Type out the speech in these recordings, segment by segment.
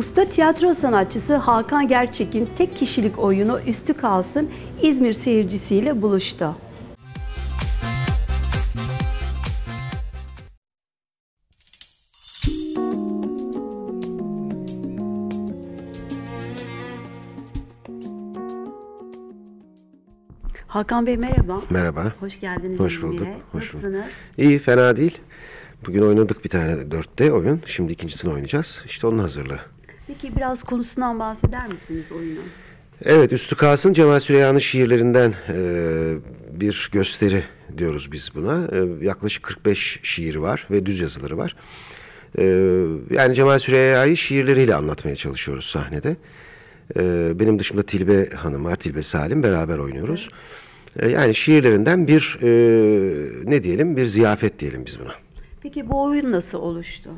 Usta tiyatro sanatçısı Hakan Gerçek'in tek kişilik oyunu Üstü Kalsın İzmir seyircisiyle buluştu. Hakan Bey merhaba. Merhaba. Hoş geldiniz. Hoş bulduk. Yine. Hoş bulduk. İyi fena değil. Bugün oynadık bir tane dörtte oyun. Şimdi ikincisini oynayacağız. İşte onun hazırlığı. Peki biraz konusundan bahseder misiniz oyunun? Evet, Üstü Kasım Cemal Süreyya'nın şiirlerinden e, bir gösteri diyoruz biz buna. E, yaklaşık 45 şiir var ve düz yazıları var. E, yani Cemal Süreyya'yı şiirleriyle anlatmaya çalışıyoruz sahnede. E, benim dışımda Tilbe Hanım var, Tilbe Salim beraber oynuyoruz. Evet. E, yani şiirlerinden bir e, ne diyelim bir ziyafet diyelim biz buna. Peki bu oyun nasıl oluştu?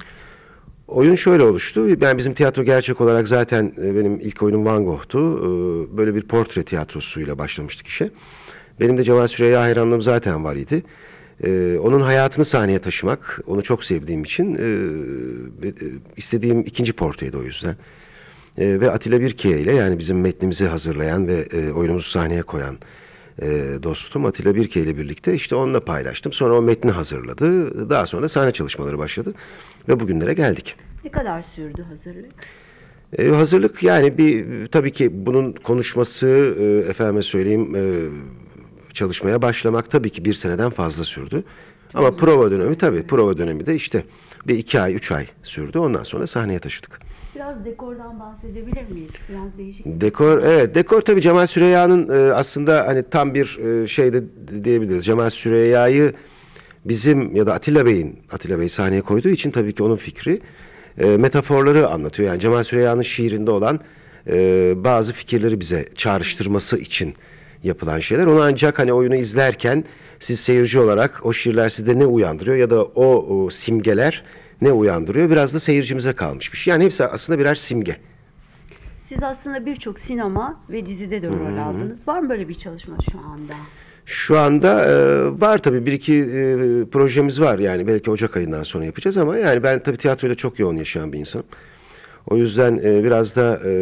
Oyun şöyle oluştu. Yani bizim tiyatro gerçek olarak zaten e, benim ilk oyunum Van Gogh'tu. E, böyle bir portre tiyatrosuyla başlamıştık işe. Benim de Cemal Süreyya hayranlığım zaten var idi. E, onun hayatını sahneye taşımak, onu çok sevdiğim için istediğim ikinci portreydi o yüzden. ve Atilla Birkiye ile yani bizim metnimizi hazırlayan ve e, oyunumuzu sahneye koyan e, dostum Atilla Birke ile birlikte işte onunla paylaştım. Sonra o metni hazırladı. Daha sonra sahne çalışmaları başladı ve bugünlere geldik. Ne kadar sürdü hazırlık? Ee, hazırlık yani bir tabii ki bunun konuşması e, efendime söyleyeyim e, çalışmaya başlamak tabii ki bir seneden fazla sürdü. Çok Ama prova dönemi tabii prova dönemi de işte bir iki ay üç ay sürdü. Ondan sonra sahneye taşıdık. Biraz dekordan bahsedebilir miyiz? Biraz değişik. Dekor evet dekor tabii Cemal Süreyya'nın e, aslında hani tam bir e, şey de diyebiliriz. Cemal Süreyya'yı bizim ya da Atilla Bey'in Atilla Bey sahneye koyduğu için tabii ki onun fikri e, metaforları anlatıyor. Yani Cemal Süreyya'nın şiirinde olan e, bazı fikirleri bize çağrıştırması için yapılan şeyler. Onu ancak hani oyunu izlerken siz seyirci olarak o şiirler sizde ne uyandırıyor ya da o, o simgeler ne uyandırıyor? Biraz da seyircimize kalmış bir şey. Yani hepsi aslında birer simge. Siz aslında birçok sinema ve dizide de rol hmm. aldınız. Var mı böyle bir çalışma şu anda? Şu anda e, var tabii bir iki e, projemiz var yani belki Ocak ayından sonra yapacağız ama yani ben tabii tiyatroyla çok yoğun yaşayan bir insanım. O yüzden e, biraz da e,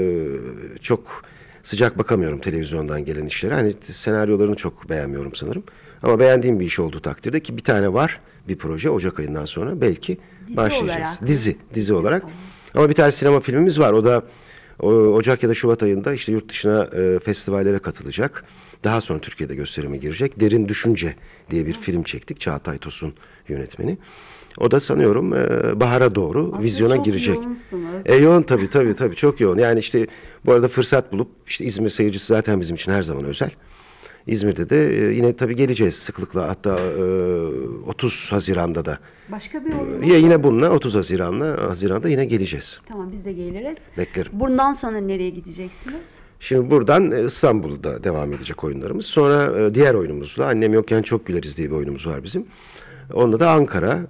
çok sıcak bakamıyorum televizyondan gelen işlere. Hani senaryolarını çok beğenmiyorum sanırım. Ama beğendiğim bir iş olduğu takdirde ki bir tane var bir proje. Ocak ayından sonra belki dizi başlayacağız. Olarak. Dizi, dizi olarak. Ama bir tane sinema filmimiz var. O da Ocak ya da Şubat ayında işte yurt dışına e, festivallere katılacak. Daha sonra Türkiye'de gösterime girecek. Derin Düşünce diye bir film çektik. Çağatay Tosun yönetmeni. O da sanıyorum e, bahara doğru Aslında vizyona çok girecek. E yoğun tabii tabii tabii çok yoğun. Yani işte bu arada fırsat bulup işte İzmir seyircisi zaten bizim için her zaman özel. İzmir'de de e, yine tabii geleceğiz sıklıkla. Hatta 30 e, Haziran'da da. Başka bir olay. Ya yine bununla 30 Haziran'la Haziran'da yine geleceğiz. Tamam biz de geliriz. Beklerim. Bundan sonra nereye gideceksiniz? Şimdi buradan e, İstanbul'da devam edecek oyunlarımız. Sonra diğer oyunumuzla Annem Yokken Çok Güleriz diye bir oyunumuz var bizim. onda da Ankara,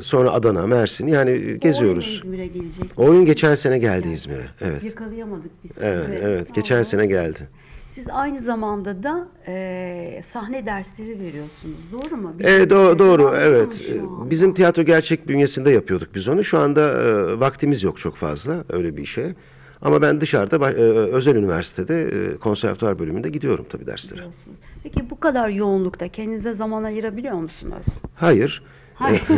sonra Adana, Mersin yani geziyoruz. oyun İzmir'e gelecek. oyun geçen sene geldi İzmir'e. Evet. Yakalayamadık biz. Evet, evet. Geçen sene geldi. Siz aynı zamanda da e, sahne dersleri veriyorsunuz, doğru mu? Bizim e, do doğru, evet. Bizim tiyatro gerçek bünyesinde yapıyorduk biz onu. Şu anda e, vaktimiz yok çok fazla öyle bir işe. Ama ben dışarıda özel üniversitede e, konservatuar bölümünde gidiyorum tabii derslere. Peki bu kadar yoğunlukta kendinize zaman ayırabiliyor musunuz? Hayır. Hayır.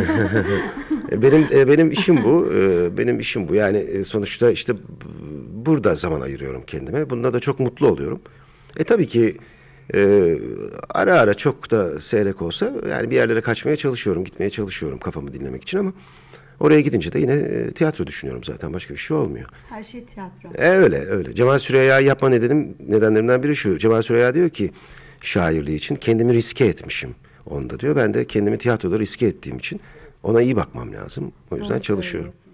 E, benim e, benim işim bu. Benim işim bu. Yani e, sonuçta işte burada zaman ayırıyorum kendime. Bunda da çok mutlu oluyorum. E tabii ki e, ara ara çok da seyrek olsa yani bir yerlere kaçmaya çalışıyorum, gitmeye çalışıyorum kafamı dinlemek için ama oraya gidince de yine e, tiyatro düşünüyorum zaten başka bir şey olmuyor. Her şey tiyatro. E, öyle öyle. Cemal Süreya yapma nedenim nedenlerimden biri şu. Cemal Süreya diyor ki şairliği için kendimi riske etmişim onda diyor. Ben de kendimi tiyatroda riske ettiğim için ona iyi bakmam lazım. O yüzden evet, çalışıyorum.